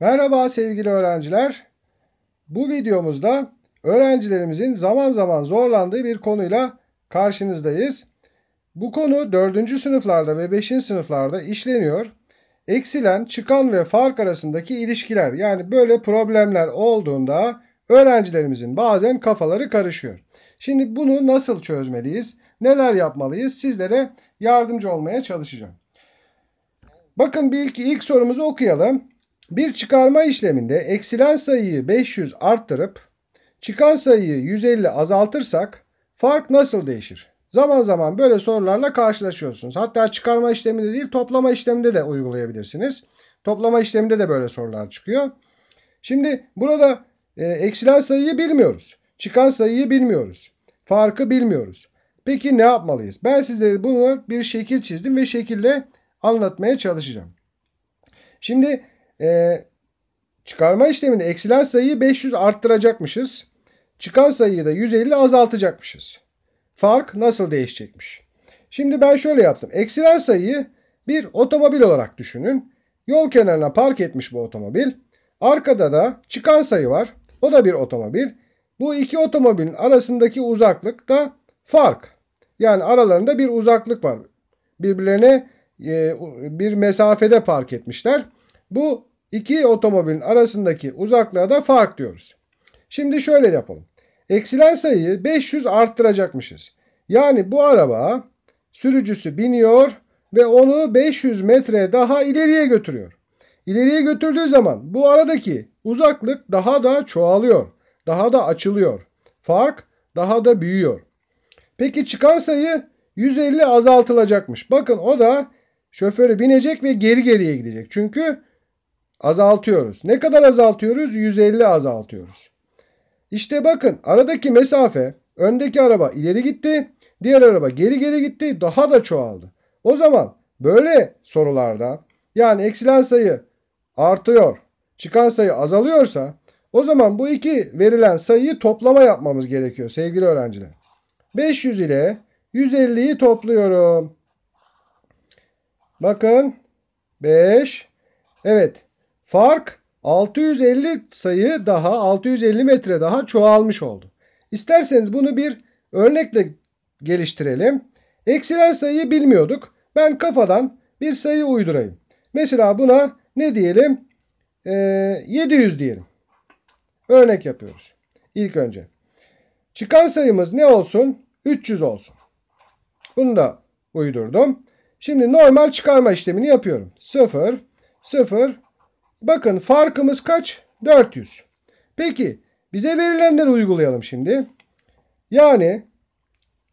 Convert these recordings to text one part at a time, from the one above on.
Merhaba sevgili öğrenciler. Bu videomuzda öğrencilerimizin zaman zaman zorlandığı bir konuyla karşınızdayız. Bu konu 4. sınıflarda ve 5. sınıflarda işleniyor. Eksilen, çıkan ve fark arasındaki ilişkiler yani böyle problemler olduğunda öğrencilerimizin bazen kafaları karışıyor. Şimdi bunu nasıl çözmeliyiz? Neler yapmalıyız? Sizlere yardımcı olmaya çalışacağım. Bakın bir ilk, ilk sorumuzu okuyalım. Bir çıkarma işleminde eksilen sayıyı 500 arttırıp çıkan sayıyı 150 azaltırsak fark nasıl değişir? Zaman zaman böyle sorularla karşılaşıyorsunuz. Hatta çıkarma işleminde değil toplama işleminde de uygulayabilirsiniz. Toplama işleminde de böyle sorular çıkıyor. Şimdi burada e, eksilen sayıyı bilmiyoruz. Çıkan sayıyı bilmiyoruz. Farkı bilmiyoruz. Peki ne yapmalıyız? Ben sizlere bunu bir şekil çizdim ve şekilde anlatmaya çalışacağım. Şimdi e, çıkarma işlemini eksilen sayıyı 500 arttıracakmışız. Çıkan sayıyı da 150 azaltacakmışız. Fark nasıl değişecekmiş? Şimdi ben şöyle yaptım. Eksilen sayıyı bir otomobil olarak düşünün. Yol kenarına park etmiş bu otomobil. Arkada da çıkan sayı var. O da bir otomobil. Bu iki otomobilin arasındaki uzaklık da fark. Yani aralarında bir uzaklık var. Birbirlerine e, bir mesafede park etmişler. Bu İki otomobilin arasındaki uzaklığa da fark diyoruz. Şimdi şöyle yapalım. Eksilen sayıyı 500 arttıracakmışız. Yani bu araba sürücüsü biniyor ve onu 500 metre daha ileriye götürüyor. İleriye götürdüğü zaman bu aradaki uzaklık daha da çoğalıyor. Daha da açılıyor. Fark daha da büyüyor. Peki çıkan sayı 150 azaltılacakmış. Bakın o da şoförü binecek ve geri geriye gidecek. Çünkü azaltıyoruz. Ne kadar azaltıyoruz? 150 azaltıyoruz. İşte bakın aradaki mesafe öndeki araba ileri gitti. Diğer araba geri geri gitti. Daha da çoğaldı. O zaman böyle sorularda yani eksilen sayı artıyor. Çıkan sayı azalıyorsa o zaman bu iki verilen sayıyı toplama yapmamız gerekiyor sevgili öğrenciler. 500 ile 150'yi topluyorum. Bakın 5 evet Fark 650 sayı daha 650 metre daha çoğalmış oldu. İsterseniz bunu bir örnekle geliştirelim. Eksilen sayıyı bilmiyorduk. Ben kafadan bir sayı uydurayım. Mesela buna ne diyelim? Ee, 700 diyelim. Örnek yapıyoruz. İlk önce. Çıkan sayımız ne olsun? 300 olsun. Bunu da uydurdum. Şimdi normal çıkarma işlemini yapıyorum. 0, 0, Bakın farkımız kaç? 400. Peki bize verilenleri uygulayalım şimdi. Yani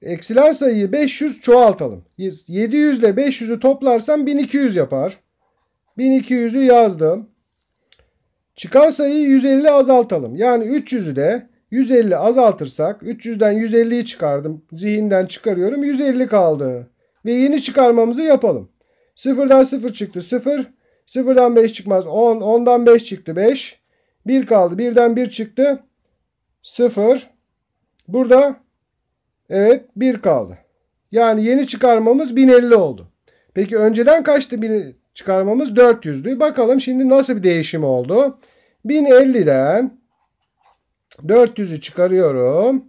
eksilen sayıyı 500 çoğaltalım. 700 ile 500'ü toplarsam 1200 yapar. 1200'ü yazdım. Çıkan sayıyı 150 azaltalım. Yani 300'ü de 150 azaltırsak 300'den 150'yi çıkardım. Zihinden çıkarıyorum. 150 kaldı. Ve yeni çıkarmamızı yapalım. 0'dan 0 çıktı. 0. Sıfırdan 5 çıkmaz. 10. 10'dan 5 çıktı. 5. 1 kaldı. 1'den 1 çıktı. 0. Burada evet 1 kaldı. Yani yeni çıkarmamız 1050 oldu. Peki önceden kaçtı çıkarmamız 400'dü. Bakalım şimdi nasıl bir değişim oldu. 1050'den 400'ü çıkarıyorum.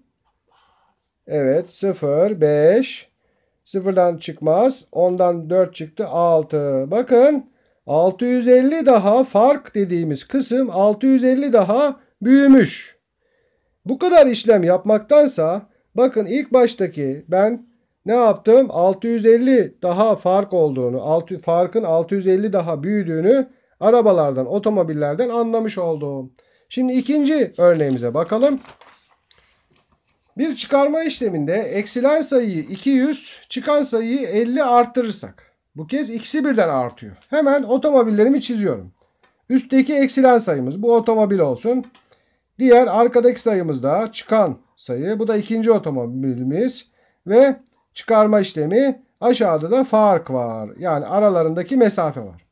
Evet 0, 5. 0'dan çıkmaz. 10'dan 4 çıktı 6. Bakın 650 daha fark dediğimiz kısım 650 daha büyümüş. Bu kadar işlem yapmaktansa bakın ilk baştaki ben ne yaptım? 650 daha fark olduğunu, farkın 650 daha büyüdüğünü arabalardan, otomobillerden anlamış oldum. Şimdi ikinci örneğimize bakalım. Bir çıkarma işleminde eksilen sayıyı 200, çıkan sayıyı 50 arttırırsak bu kez ikisi birden artıyor. Hemen otomobillerimi çiziyorum. Üstteki eksilen sayımız bu otomobil olsun. Diğer arkadaki sayımız da çıkan sayı. Bu da ikinci otomobilimiz. Ve çıkarma işlemi aşağıda da fark var. Yani aralarındaki mesafe var.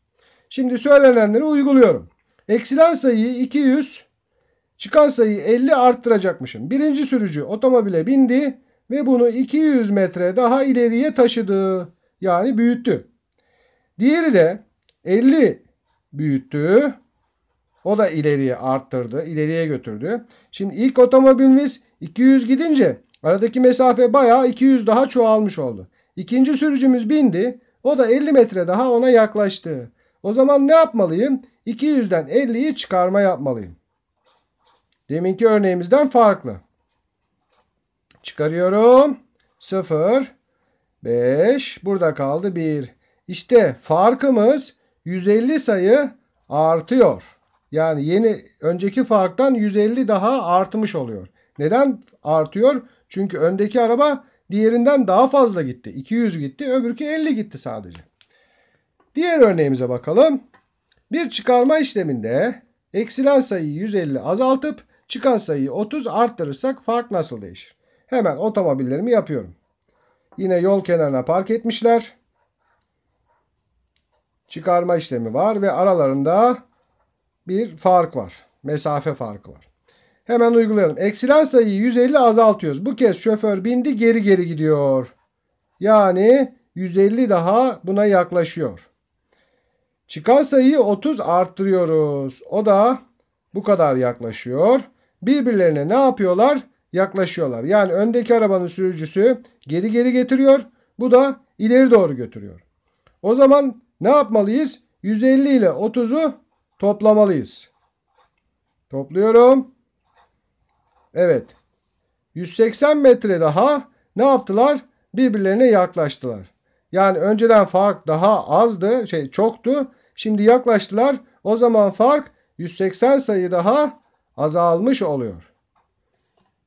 Şimdi söylenenleri uyguluyorum. Eksilen sayıyı 200 çıkan sayıyı 50 arttıracakmışım. Birinci sürücü otomobile bindi ve bunu 200 metre daha ileriye taşıdı. Yani büyüttü. Diğeri de 50 büyüttü. O da ileriye arttırdı. ileriye götürdü. Şimdi ilk otomobilimiz 200 gidince aradaki mesafe bayağı 200 daha çoğalmış oldu. İkinci sürücümüz bindi. O da 50 metre daha ona yaklaştı. O zaman ne yapmalıyım? 200'den 50'yi çıkarma yapmalıyım. Deminki örneğimizden farklı. Çıkarıyorum. 0 5 burada kaldı 1 işte farkımız 150 sayı artıyor. Yani yeni önceki farktan 150 daha artmış oluyor. Neden artıyor? Çünkü öndeki araba diğerinden daha fazla gitti. 200 gitti, öbürkü 50 gitti sadece. Diğer örneğimize bakalım. Bir çıkarma işleminde eksilen sayıyı 150 azaltıp çıkan sayıyı 30 arttırırsak fark nasıl değişir? Hemen otomobillerimi yapıyorum. Yine yol kenarına park etmişler çıkarma işlemi var ve aralarında bir fark var. Mesafe farkı var. Hemen uygulayalım. Eksilen sayıyı 150 azaltıyoruz. Bu kez şoför bindi geri geri gidiyor. Yani 150 daha buna yaklaşıyor. Çıkan sayıyı 30 arttırıyoruz. O da bu kadar yaklaşıyor. Birbirlerine ne yapıyorlar? Yaklaşıyorlar. Yani öndeki arabanın sürücüsü geri geri getiriyor. Bu da ileri doğru götürüyor. O zaman ne yapmalıyız? 150 ile 30'u toplamalıyız. Topluyorum. Evet. 180 metre daha ne yaptılar? Birbirlerine yaklaştılar. Yani önceden fark daha azdı, şey çoktu. Şimdi yaklaştılar. O zaman fark 180 sayı daha azalmış oluyor.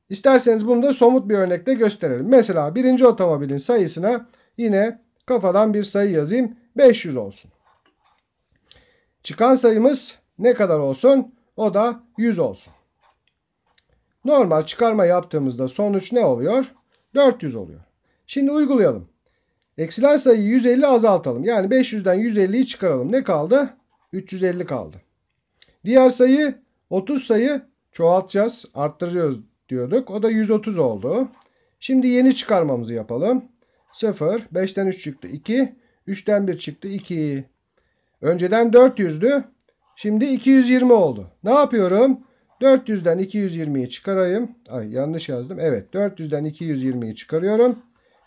İsterseniz bunu da somut bir örnekle gösterelim. Mesela birinci otomobilin sayısına yine kafadan bir sayı yazayım. 500 olsun. Çıkan sayımız ne kadar olsun? O da 100 olsun. Normal çıkarma yaptığımızda sonuç ne oluyor? 400 oluyor. Şimdi uygulayalım. Eksilen sayıyı 150 azaltalım. Yani 500'den 150'yi çıkaralım. Ne kaldı? 350 kaldı. Diğer sayı 30 sayı çoğaltacağız. Arttırıyoruz diyorduk. O da 130 oldu. Şimdi yeni çıkarmamızı yapalım. 0, 5'ten 3 çıktı 2, 3'ten 1 çıktı 2. Önceden 400'dü. Şimdi 220 oldu. Ne yapıyorum? 400'den 220'yi çıkarayım. Ay yanlış yazdım. Evet 400'den 220'yi çıkarıyorum.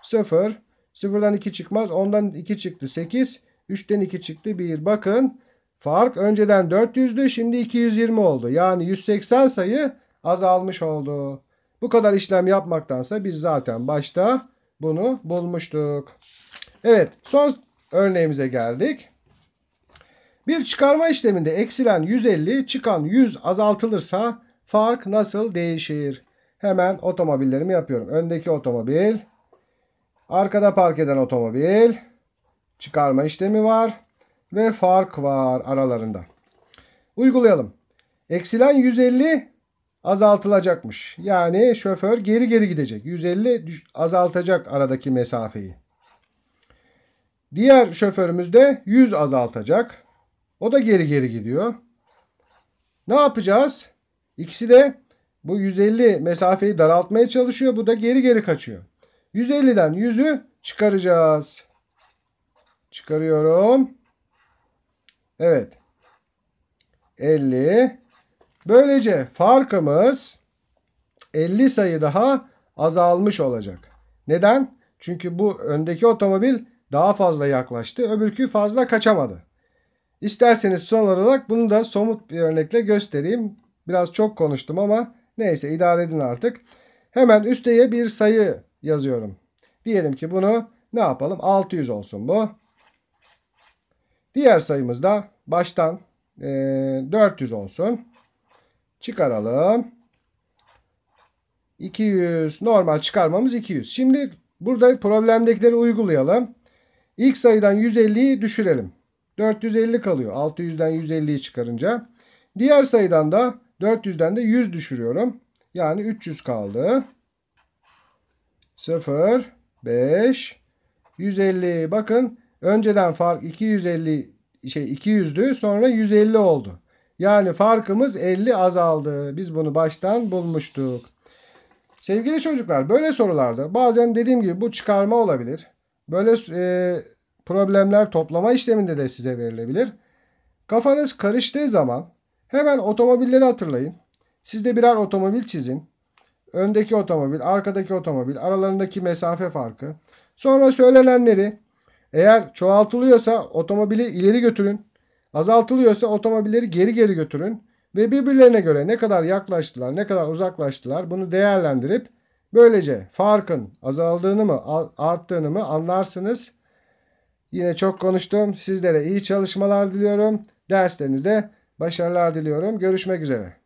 0. 0'dan 2 çıkmaz. 10'dan 2 çıktı 8. 3'ten 2 çıktı 1. Bakın fark önceden 400'dü şimdi 220 oldu. Yani 180 sayı azalmış oldu. Bu kadar işlem yapmaktansa biz zaten başta bunu bulmuştuk. Evet son örneğimize geldik. Bir çıkarma işleminde eksilen 150 çıkan 100 azaltılırsa fark nasıl değişir? Hemen otomobillerimi yapıyorum. Öndeki otomobil. Arkada park eden otomobil. Çıkarma işlemi var. Ve fark var aralarında. Uygulayalım. Eksilen 150 azaltılacakmış. Yani şoför geri geri gidecek. 150 azaltacak aradaki mesafeyi. Diğer şoförümüz de 100 azaltacak. O da geri geri gidiyor. Ne yapacağız? İkisi de bu 150 mesafeyi daraltmaya çalışıyor. Bu da geri geri kaçıyor. 150'den 100'ü çıkaracağız. Çıkarıyorum. Evet. 50. Böylece farkımız 50 sayı daha azalmış olacak. Neden? Çünkü bu öndeki otomobil daha fazla yaklaştı. Öbürkü fazla kaçamadı. İsterseniz son olarak bunu da somut bir örnekle göstereyim. Biraz çok konuştum ama neyse idare edin artık. Hemen üsteye bir sayı yazıyorum. Diyelim ki bunu ne yapalım? 600 olsun bu. Diğer sayımız da baştan 400 e, olsun. Çıkaralım. 200 normal çıkarmamız 200. Şimdi burada problemdekileri uygulayalım. İlk sayıdan 150'yi düşürelim. 450 kalıyor. 600'den 150'yi çıkarınca. Diğer sayıdan da 400'den de 100 düşürüyorum. Yani 300 kaldı. 0, 5, 150. Bakın önceden fark 250 şey 200'dü sonra 150 oldu. Yani farkımız 50 azaldı. Biz bunu baştan bulmuştuk. Sevgili çocuklar böyle sorularda bazen dediğim gibi bu çıkarma olabilir. Böyle e, problemler toplama işleminde de size verilebilir. Kafanız karıştığı zaman hemen otomobilleri hatırlayın. Siz de birer otomobil çizin. Öndeki otomobil, arkadaki otomobil, aralarındaki mesafe farkı. Sonra söylenenleri eğer çoğaltılıyorsa otomobili ileri götürün. Azaltılıyorsa otomobilleri geri geri götürün. Ve birbirlerine göre ne kadar yaklaştılar, ne kadar uzaklaştılar bunu değerlendirip Böylece farkın azaldığını mı arttığını mı anlarsınız. Yine çok konuştum. Sizlere iyi çalışmalar diliyorum. Derslerinizde başarılar diliyorum. Görüşmek üzere.